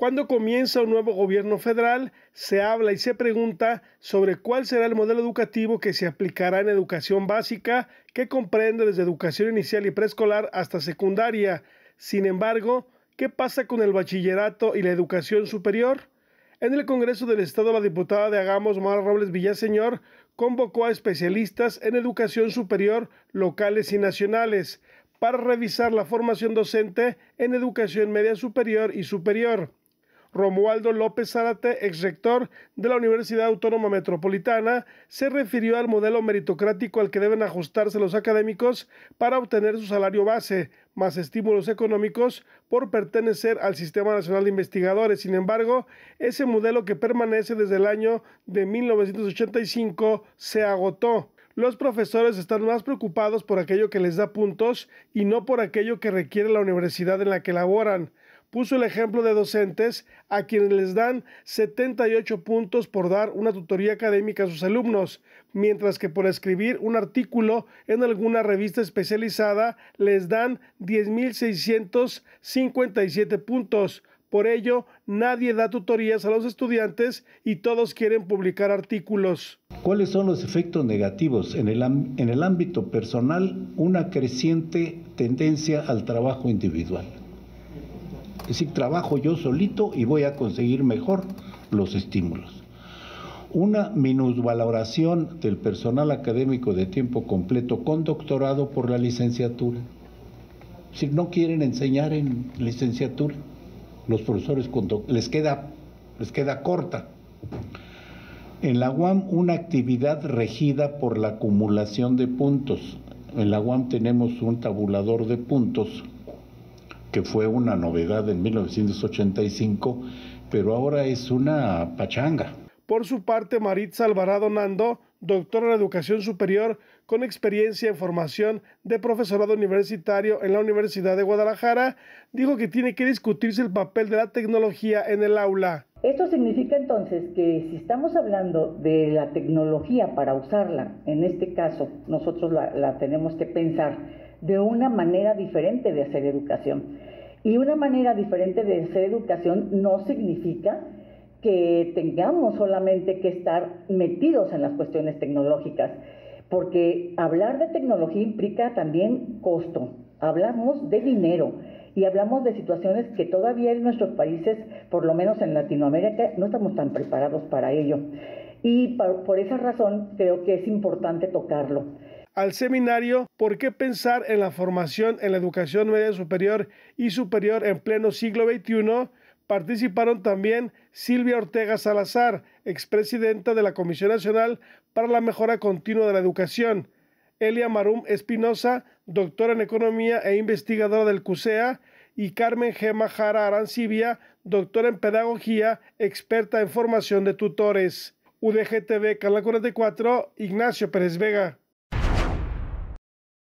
Cuando comienza un nuevo gobierno federal, se habla y se pregunta sobre cuál será el modelo educativo que se aplicará en educación básica, que comprende desde educación inicial y preescolar hasta secundaria. Sin embargo, ¿qué pasa con el bachillerato y la educación superior? En el Congreso del Estado, la diputada de Agamos, Mara Robles Villaseñor, convocó a especialistas en educación superior locales y nacionales para revisar la formación docente en educación media superior y superior Romualdo López Zárate, ex rector de la Universidad Autónoma Metropolitana, se refirió al modelo meritocrático al que deben ajustarse los académicos para obtener su salario base, más estímulos económicos por pertenecer al Sistema Nacional de Investigadores. Sin embargo, ese modelo que permanece desde el año de 1985 se agotó. Los profesores están más preocupados por aquello que les da puntos y no por aquello que requiere la universidad en la que laboran puso el ejemplo de docentes a quienes les dan 78 puntos por dar una tutoría académica a sus alumnos, mientras que por escribir un artículo en alguna revista especializada les dan 10.657 puntos. Por ello, nadie da tutorías a los estudiantes y todos quieren publicar artículos. ¿Cuáles son los efectos negativos? En el, en el ámbito personal, una creciente tendencia al trabajo individual es decir, trabajo yo solito y voy a conseguir mejor los estímulos. Una minusvaloración del personal académico de tiempo completo con doctorado por la licenciatura. Si no quieren enseñar en licenciatura, los profesores les queda, les queda corta. En la UAM, una actividad regida por la acumulación de puntos. En la UAM tenemos un tabulador de puntos que fue una novedad en 1985, pero ahora es una pachanga. Por su parte, Maritza Alvarado Nando, doctora en educación superior con experiencia en formación de profesorado universitario en la Universidad de Guadalajara, dijo que tiene que discutirse el papel de la tecnología en el aula. Esto significa entonces que si estamos hablando de la tecnología para usarla, en este caso nosotros la, la tenemos que pensar de una manera diferente de hacer educación. Y una manera diferente de hacer educación no significa que tengamos solamente que estar metidos en las cuestiones tecnológicas, porque hablar de tecnología implica también costo, hablamos de dinero y hablamos de situaciones que todavía en nuestros países, por lo menos en Latinoamérica, no estamos tan preparados para ello. Y por, esa razón creo que es importante tocarlo al seminario ¿Por qué pensar en la formación en la educación media superior y superior en pleno siglo XXI? Participaron también Silvia Ortega Salazar, expresidenta de la Comisión Nacional para la Mejora Continua de la Educación, Elia Marum Espinosa, doctora en Economía e investigadora del CUSEA, y Carmen G. Jara Arancibia, doctora en Pedagogía, experta en formación de tutores. UDGTV, Canal 44, Ignacio Pérez Vega.